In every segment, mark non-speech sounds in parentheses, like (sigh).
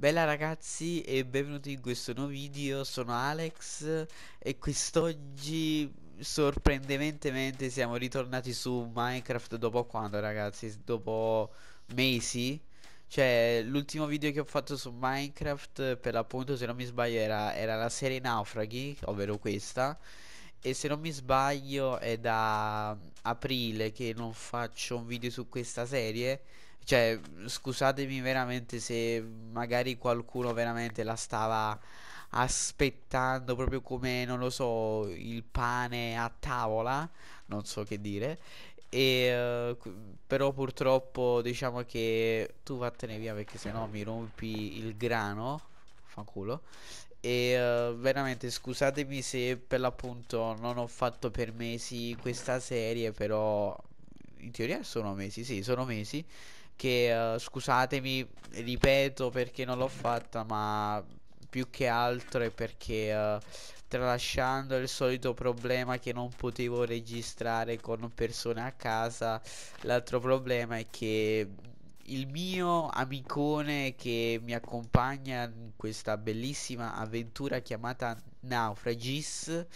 Bella ragazzi e benvenuti in questo nuovo video, sono Alex e quest'oggi sorprendentemente siamo ritornati su Minecraft dopo quando ragazzi? Dopo mesi? Cioè l'ultimo video che ho fatto su Minecraft per l'appunto se non mi sbaglio era, era la serie Naufraghi, ovvero questa e se non mi sbaglio è da aprile che non faccio un video su questa serie cioè, scusatemi veramente se magari qualcuno veramente la stava aspettando proprio come, non lo so, il pane a tavola, non so che dire. E, uh, però purtroppo diciamo che tu vattene via perché sennò mi rompi il grano. Fanculo. E uh, veramente scusatemi se per l'appunto non ho fatto per mesi questa serie, però in teoria sono mesi, sì, sono mesi che uh, scusatemi, ripeto perché non l'ho fatta, ma più che altro è perché uh, tralasciando il solito problema che non potevo registrare con persone a casa, l'altro problema è che il mio amicone che mi accompagna in questa bellissima avventura chiamata Naufragis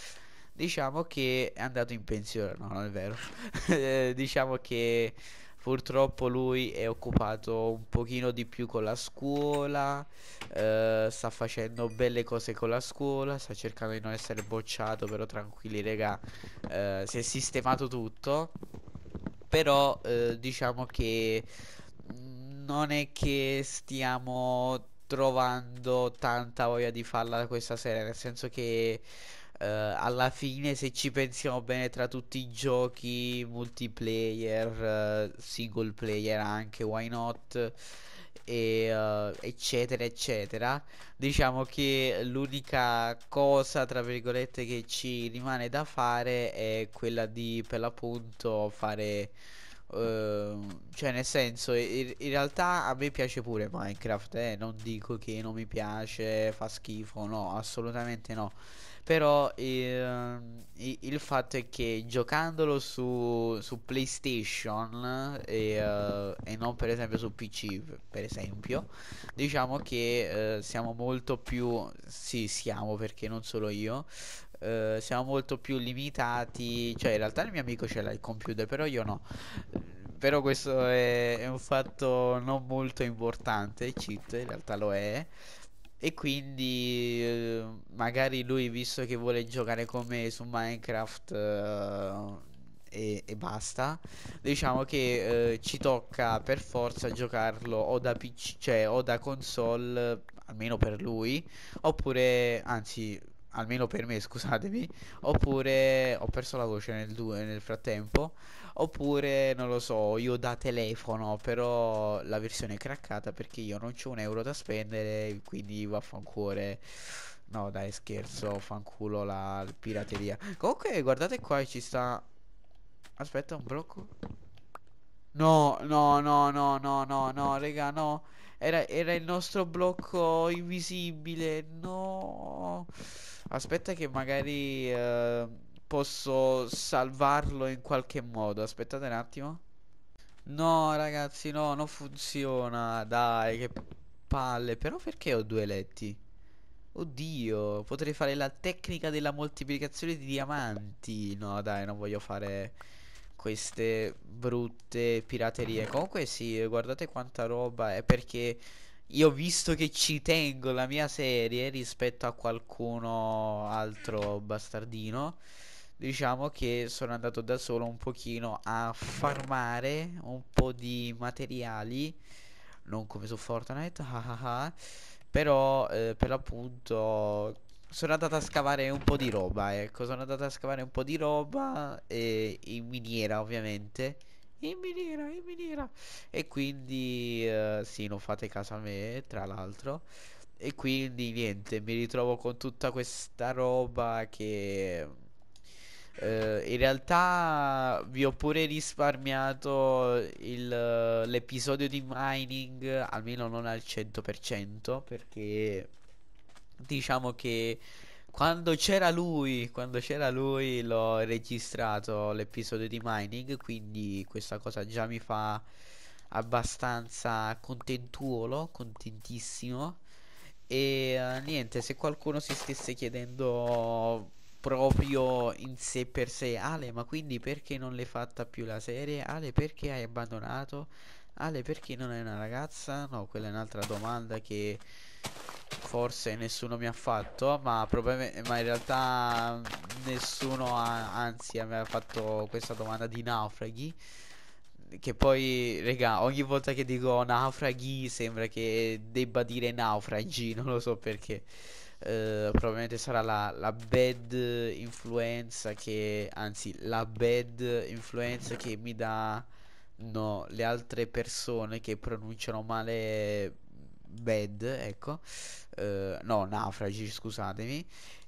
diciamo che è andato in pensione, no, non è vero. (laughs) Eh, diciamo che Purtroppo lui è occupato un pochino di più con la scuola, eh, sta facendo belle cose con la scuola, sta cercando di non essere bocciato, però tranquilli raga, eh, si è sistemato tutto. Però eh, diciamo che mm, non è che stiamo trovando tanta voglia di farla questa sera, nel senso che eh, alla fine se ci pensiamo bene tra tutti i giochi multiplayer, eh, single player anche, why not? E, uh, eccetera eccetera diciamo che l'unica cosa tra virgolette che ci rimane da fare è quella di per l'appunto fare uh, cioè nel senso in, in, realtà a me piace pure Minecraft eh? non dico che non mi piace fa schifo no assolutamente no però eh, il fatto è che giocandolo su, su PlayStation e, mhm. eh, e, non per esempio su PC, per esempio, diciamo che eh, siamo molto più... Sì, siamo perché non solo io. Eh, siamo molto più limitati. Cioè, in realtà il mio amico ce l'ha il computer, però io no però questo è, è, un fatto non molto importante, cheat in realtà lo è, e quindi eh, magari lui, visto che vuole giocare con me su Minecraft eh, e, e, basta, diciamo che eh, ci tocca per forza giocarlo o da PC, cioè o da console, almeno per lui, oppure anzi almeno per me, (laughs) scusatemi, oppure ho perso la voce nel, due, nel frattempo, oppure non lo so, io da telefono, però la versione è craccata perché io non ho un euro da spendere, quindi vaffanculo. No, dai, scherzo, fanculo la pirateria. Comunque, guardate qua, ci sta Aspetta un blocco. No, no, no, no, no, no, no, raga, no. Era, era il nostro blocco invisibile. No. Aspetta che magari eh, posso salvarlo in qualche modo. Aspettate un attimo. No, ragazzi, no, non funziona. Dai, che palle. Però perché ho due letti? Oddio, potrei fare la tecnica della moltiplicazione di diamanti. No, dai, non voglio fare queste brutte piraterie. Comunque sì, guardate quanta roba è perché io visto che ci tengo la mia serie rispetto a qualcuno altro bastardino, diciamo che sono andato da solo un pochino a farmare un po' di materiali, non come su Fortnite, (laughs) però eh, per l'appunto sono andato a scavare un po' di roba, ecco, sono andato a scavare un po' di roba e eh, in miniera ovviamente in miniera, in miniera. E quindi, eh, sì, non fate caso a me, tra l'altro. E quindi niente, mi ritrovo con tutta questa roba che... Eh, in realtà vi ho pure risparmiato l'episodio di mining, almeno non al 100%, perché diciamo che quando c'era lui, quando c'era lui l'ho registrato l'episodio di mining, quindi questa cosa già mi fa abbastanza contentuolo, contentissimo. E uh, niente, se qualcuno si stesse chiedendo proprio in sé per sé, Ale, ma quindi perché non l'hai fatta più la serie? Ale, perché hai abbandonato? Ale perché non è una ragazza? No, quella è un'altra domanda che forse nessuno mi ha fatto ma, ma in realtà nessuno ha, anzi mi ha fatto questa domanda di naufraghi che poi, regà, ogni volta che dico naufraghi sembra che debba dire naufragi, non lo so perché. Eh, probabilmente sarà la, la, bad influenza che, anzi, la bad influenza che mi dà no, le altre persone che pronunciano male bad, ecco, eh, no, naufragi, scusatemi.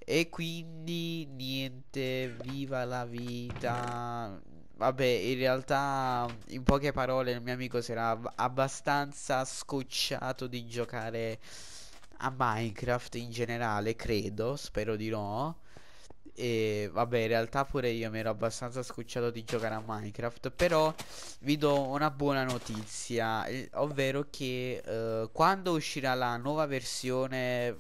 E quindi niente, viva la vita. Vabbè, in realtà, in poche parole, il mio amico si era abbastanza scocciato di giocare a Minecraft in generale, credo, spero di no. E vabbè, in realtà pure io mi ero abbastanza scucciato di giocare a Minecraft. Però vi do una buona notizia, eh, ovvero che eh, quando uscirà la nuova versione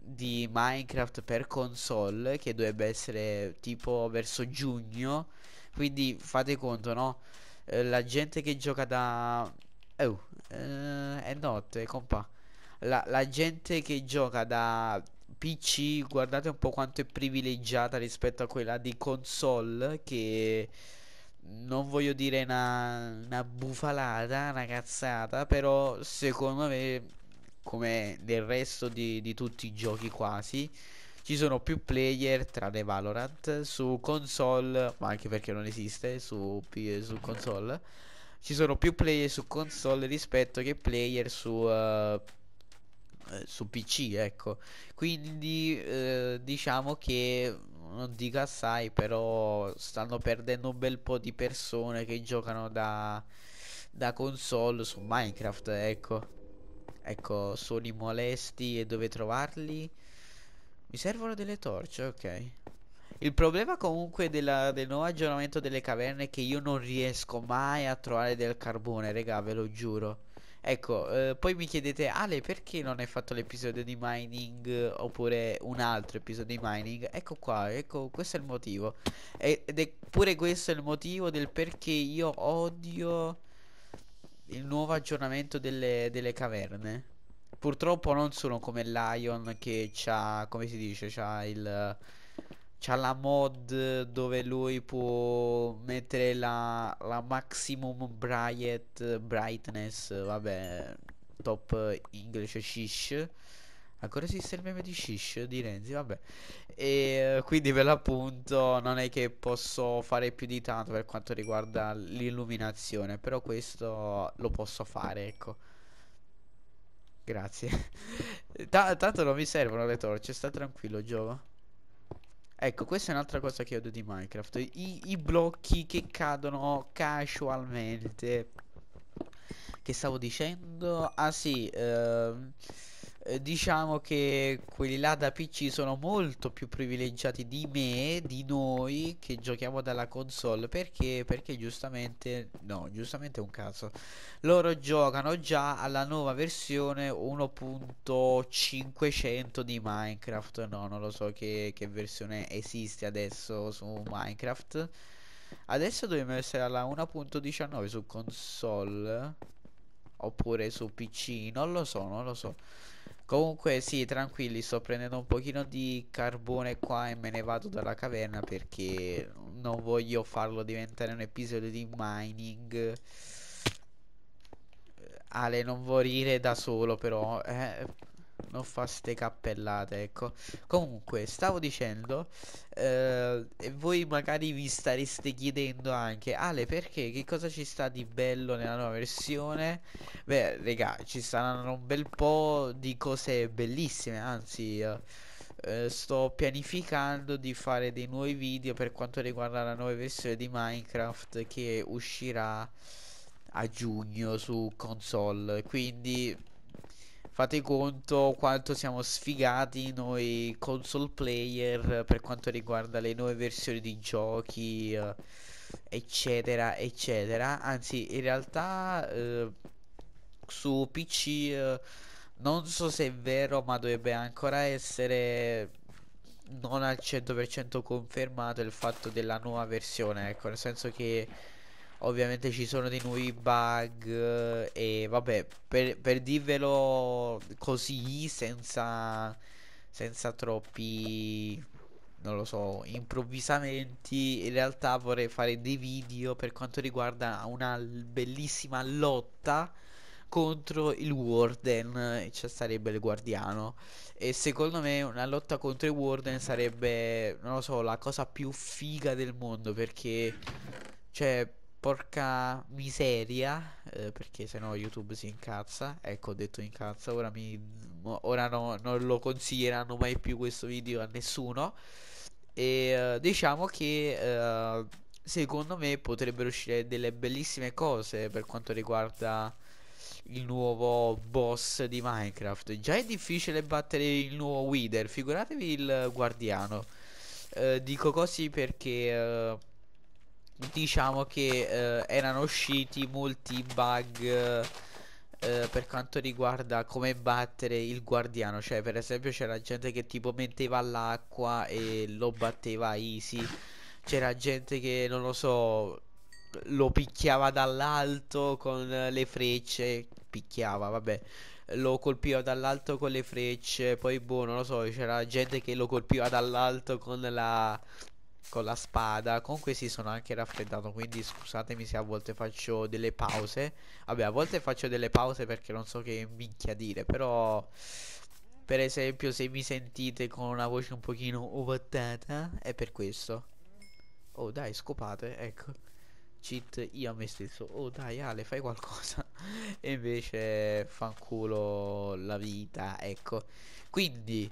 di Minecraft per console, che dovrebbe essere tipo verso giugno, quindi fate conto, no? Eh, la gente che gioca da... Oh, eh, è notte, compa. La, la gente che gioca da PC guardate un po' quanto è privilegiata rispetto a quella di console che non voglio dire una, una bufalata, una cazzata, però secondo me come del resto di, di tutti i giochi quasi ci sono più player tranne Valorant su console, ma anche perché non esiste su, su console. Ci sono più player su console rispetto che player su uh, eh, su PC, ecco. Quindi eh, diciamo che non dico assai, però stanno perdendo un bel po' di persone che giocano da, da console su Minecraft, ecco. Ecco, suoni molesti e dove trovarli? Mi servono delle torce, ok. Il problema comunque della, del nuovo aggiornamento delle caverne è che io non riesco mai a trovare del carbone, raga, ve lo giuro. Ecco, eh, poi mi chiedete, Ale, perché non hai fatto l'episodio di mining oppure un altro episodio di mining? Ecco qua, ecco, questo è il motivo. Ed è pure questo il motivo del perché io odio il nuovo aggiornamento delle, delle caverne. Purtroppo non sono come Lion che ha, come si dice, c'ha il C'ha la mod dove lui può mettere la, la maximum bright, brightness, vabbè, top English shish. Ancora esiste il meme di Shish di Renzi, vabbè. E quindi per l'appunto non è che posso fare più di tanto per quanto riguarda l'illuminazione, però questo lo posso fare, ecco. Grazie. (laughs) T tanto non mi servono le torce, sta tranquillo, Giova. Ecco, questa è un'altra cosa che odio di Minecraft. I, I, blocchi che cadono casualmente. Che stavo dicendo? Ah sì, ehm... Eh, diciamo che quelli là da PC sono molto più privilegiati di me, di noi che giochiamo dalla console, perché? Perché giustamente, no, giustamente è un caso. Loro giocano già alla nuova versione 1.500 di Minecraft, no, non lo so che, che versione esiste adesso su Minecraft. Adesso dobbiamo essere alla 1.19 su console oppure su PC, non lo so, non lo so. Comunque sì, tranquilli, sto prendendo un pochino di carbone qua e me ne vado dalla caverna perché non voglio farlo diventare un episodio di mining. Eh, Ale, non morire da solo però, eh, non fa ste cappellate ecco comunque stavo dicendo eh, e voi magari vi stareste chiedendo anche Ale perché che cosa ci sta di bello nella nuova versione beh regà ci saranno un bel po' di cose bellissime anzi eh, eh, sto pianificando di fare dei nuovi video per quanto riguarda la nuova versione di Minecraft che uscirà a giugno su console quindi fate conto quanto siamo sfigati noi console player per quanto riguarda le nuove versioni di giochi eh, eccetera eccetera anzi in realtà eh, su pc eh, non so se è vero ma dovrebbe ancora essere non al 100% confermato il fatto della nuova versione ecco nel senso che Ovviamente ci sono dei nuovi bug eh, e vabbè, per, per dirvelo così, senza, senza troppi, non lo so, improvvisamenti, in realtà vorrei fare dei video per quanto riguarda una bellissima lotta contro il Warden, cioè sarebbe il guardiano. E secondo me una lotta contro il Warden sarebbe, non lo so, la cosa più figa del mondo perché, cioè, Porca miseria, eh, perché sennò YouTube si incazza. Ecco, ho detto incazza, ora, mi, ora no, non lo consiglieranno mai più questo video a nessuno. E eh, diciamo che eh, secondo me potrebbero uscire delle bellissime cose per quanto riguarda il nuovo boss di Minecraft. Già è difficile battere il nuovo Wither, figuratevi il guardiano. Eh, dico così perché eh, diciamo che eh, erano usciti molti bug eh, eh, per quanto riguarda come battere il guardiano cioè per esempio c'era gente che tipo metteva l'acqua e lo batteva easy c'era gente che non lo so lo picchiava dall'alto con le frecce picchiava vabbè lo colpiva dall'alto con le frecce poi boh non lo so c'era gente che lo colpiva dall'alto con la con la spada comunque si sono anche raffreddato quindi scusatemi se a volte faccio delle pause vabbè a volte faccio delle pause perché non so che minchia dire però per esempio se mi sentite con una voce un pochino ovattata è per questo oh dai scopate ecco cheat io a me stesso oh dai Ale fai qualcosa (laughs) e invece fanculo la vita ecco quindi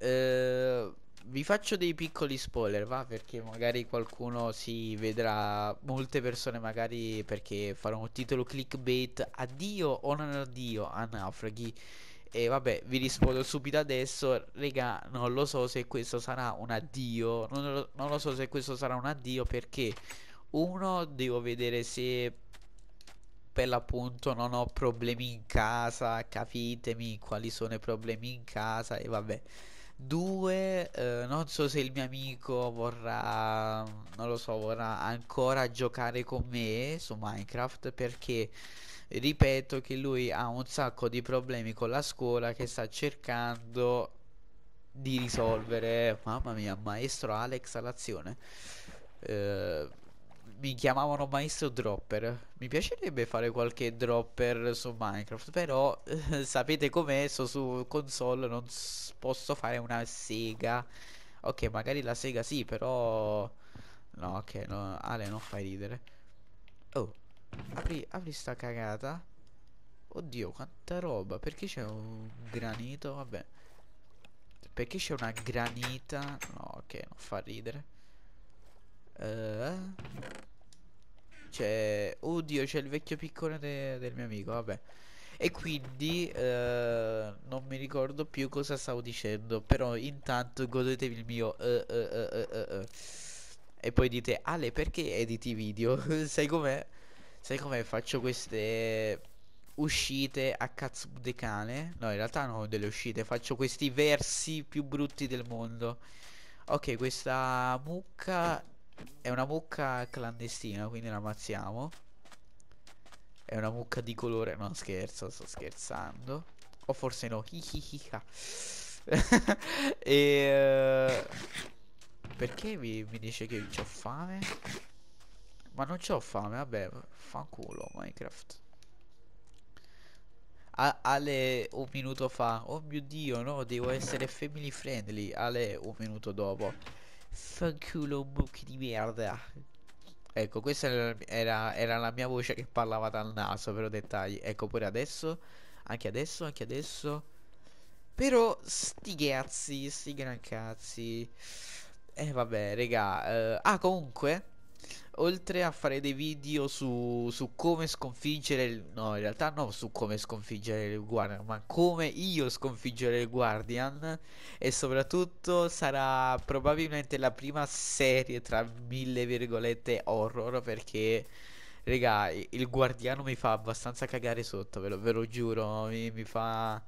eh vi faccio dei piccoli spoiler, va? Perché magari qualcuno si vedrà, molte persone magari perché farò un titolo clickbait, addio o non addio a naufraghi. E vabbè, vi rispondo subito adesso, raga, non lo so se questo sarà un addio, non lo, non lo so se questo sarà un addio perché uno, devo vedere se per l'appunto non ho problemi in casa, capitemi quali sono i problemi in casa e vabbè. Due, eh, non so se il mio amico vorrà, non lo so, vorrà ancora giocare con me su Minecraft perché ripeto che lui ha un sacco di problemi con la scuola che sta cercando di risolvere. Mamma mia, maestro Alex all'azione. Eh, mi chiamavano maestro dropper. Mi piacerebbe fare qualche dropper su Minecraft, però eh, sapete com'è, sto su console, non s- posso fare una sega. Ok, magari la sega sì, però... No, ok, no, Ale non fai ridere. Oh, apri, apri sta cagata. Oddio, quanta roba. Perché c'è un granito? Vabbè. Perché c'è una granita? No, ok, non fa ridere. Uh, eh? c'è... Cioè, oddio, c'è il vecchio piccone de del mio amico, vabbè. E quindi uh, non mi ricordo più cosa stavo dicendo, però intanto godetevi il mio... Uh, e poi dite, Ale perché editi video? (laughs) Sai com'è? Sai com'è? Faccio queste uscite a cazzo de cane. No, in realtà non ho delle uscite, faccio questi versi più brutti del mondo. Ok, questa mucca è una mucca clandestina, quindi la ammazziamo. È una mucca di colore... No, scherzo, sto scherzando. O forse no. Hihihiha. (laughs) e... Uh... Perché mi, mi, dice che ho fame? Ma non ho fame, vabbè, fanculo Minecraft. A Ale un minuto fa, oh mio dio, no, devo essere family friendly. Ale un minuto dopo. Fanculo buchi di merda. Ecco, questa era, era, la mia voce che parlava dal naso, però dettagli. Ecco, pure adesso, anche adesso, anche adesso. Però, sti cazzi, sti gran cazzi. E eh, vabbè, regà. Eh, ah, comunque, oltre a fare dei video su, su come sconfiggere il, no in realtà no su come sconfiggere il guardian ma come io sconfiggere il guardian e soprattutto sarà probabilmente la prima serie tra mille virgolette horror perché Raga, il guardiano mi fa abbastanza cagare sotto, ve lo, ve lo giuro, mi, mi fa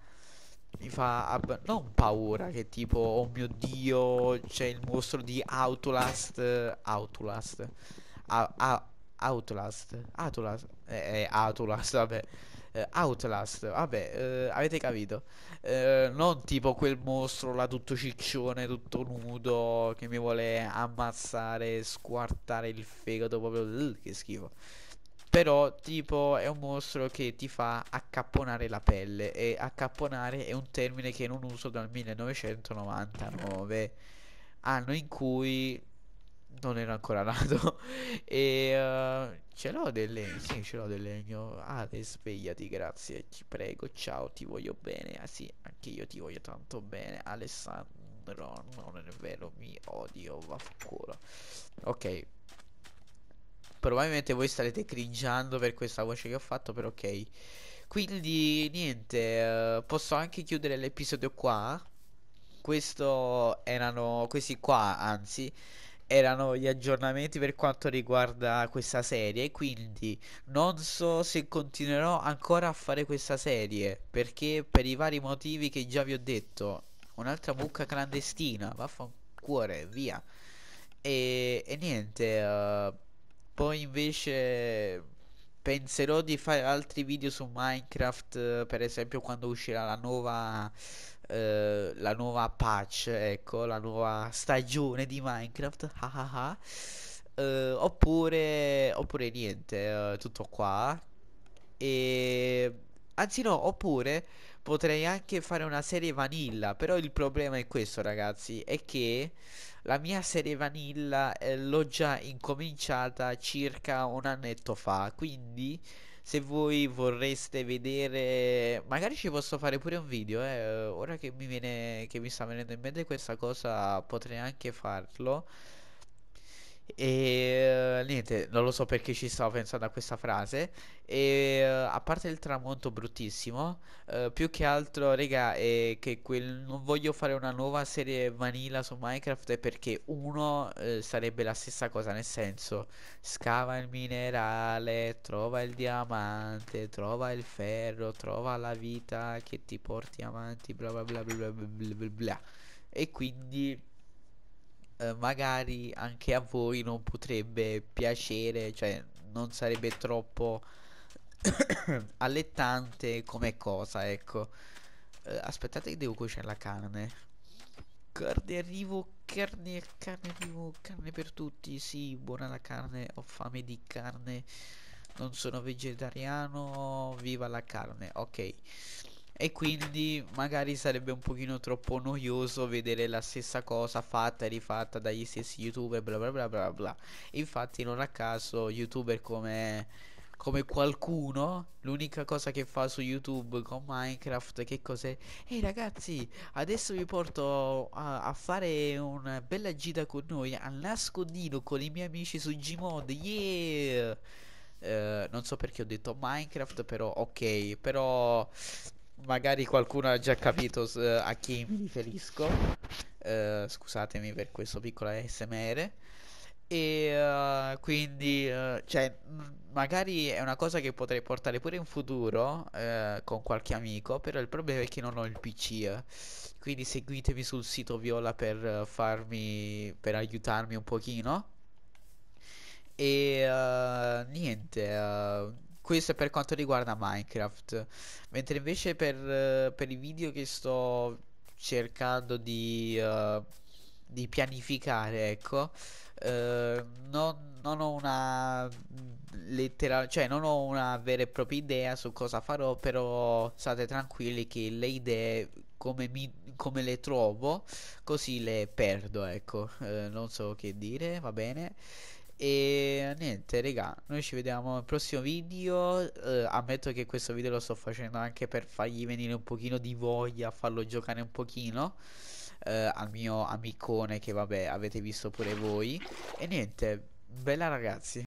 mi fa ab- non paura che tipo oh mio dio c'è il mostro di Outlast Outlast a- a- Outlast Outlast eh, eh, Outlast vabbè eh, Outlast vabbè eh, avete capito eh, non tipo quel mostro là tutto ciccione tutto nudo che mi vuole ammazzare squartare il fegato proprio uh, che schifo però tipo è un mostro che ti fa accapponare la pelle e accapponare è un termine che non uso dal 1999, anno in cui non ero ancora (laughs) nato e uh, ce l'ho del legno sì ce l'ho del legno Ale svegliati grazie ti prego ciao ti voglio bene ah sì anche io ti voglio tanto bene Alessandro non è vero mi odio vaffanculo ok probabilmente voi starete cringiando per questa voce che ho fatto, però ok. Quindi niente, eh, posso anche chiudere l'episodio qua. Questo erano questi qua, anzi, erano gli aggiornamenti per quanto riguarda questa serie, quindi non so se continuerò ancora a fare questa serie, perché per i vari motivi che già vi ho detto, un'altra mucca clandestina, vaffanculo, via. E, e niente, uh, poi invece penserò di fare altri video su Minecraft, eh, per esempio quando uscirà la nuova eh, la nuova patch, ecco, la nuova stagione di Minecraft. (laughs) Ah, ah, ah. eh, oppure oppure niente, eh, tutto qua. E anzi no, oppure potrei anche fare una serie vanilla, però il problema è questo, ragazzi, è che la mia serie vanilla eh, l'ho già incominciata circa un annetto fa, quindi se voi vorreste vedere magari ci posso fare pure un video eh. ora che mi viene che mi sta venendo in mente questa cosa potrei anche farlo e eh, niente, non lo so perché ci stavo pensando a questa frase. E eh, a parte il tramonto bruttissimo, eh, più che altro, rega, è che quel... non voglio fare una nuova serie vanilla su Minecraft è perché uno eh, sarebbe la stessa cosa, nel senso, scava il minerale, trova il diamante, trova il ferro, trova la vita che ti porti avanti, bla bla bla bla bla bla. bla. E quindi eh, magari anche a voi non potrebbe piacere, cioè non sarebbe troppo (coughs) allettante come cosa, ecco. Eh, aspettate che devo cuocere la carne. Carne arrivo, carne, carne arrivo, carne per tutti, sì, buona la carne, ho fame di carne, non sono vegetariano, viva la carne, ok e quindi magari sarebbe un pochino troppo noioso vedere la stessa cosa fatta e rifatta dagli stessi youtuber bla bla bla bla bla infatti non a caso youtuber come, come qualcuno l'unica cosa che fa su youtube con minecraft che cos'è ehi ragazzi adesso vi porto a, a, fare una bella gita con noi al nascondino con i miei amici su gmod yeah uh, non so perché ho detto Minecraft, però ok, però magari qualcuno ha già capito a chi mi riferisco. Eh, scusatemi per questo piccolo ASMR. E uh, quindi, uh, cioè, magari è una cosa che potrei portare pure in futuro uh, con qualche amico, però il problema è che non ho il PC. Quindi seguitemi sul sito Viola per farmi, per aiutarmi un pochino. E niente, questo è per quanto riguarda Minecraft. Mentre invece per, eh, per i video che sto cercando di, uh, di pianificare, ecco, uh, non, non, ho una lettera, cioè non ho una vera e propria idea su cosa farò, però state tranquilli che le idee come, mi, come le trovo, così le perdo, ecco. Uh, non so che dire, va bene. E niente, regà, noi ci vediamo al prossimo video. Uh, ammetto che questo video lo sto facendo anche per fargli venire un pochino di voglia, farlo giocare un pochino. Uh, al mio amicone che vabbè avete visto pure voi. E niente, bella ragazzi.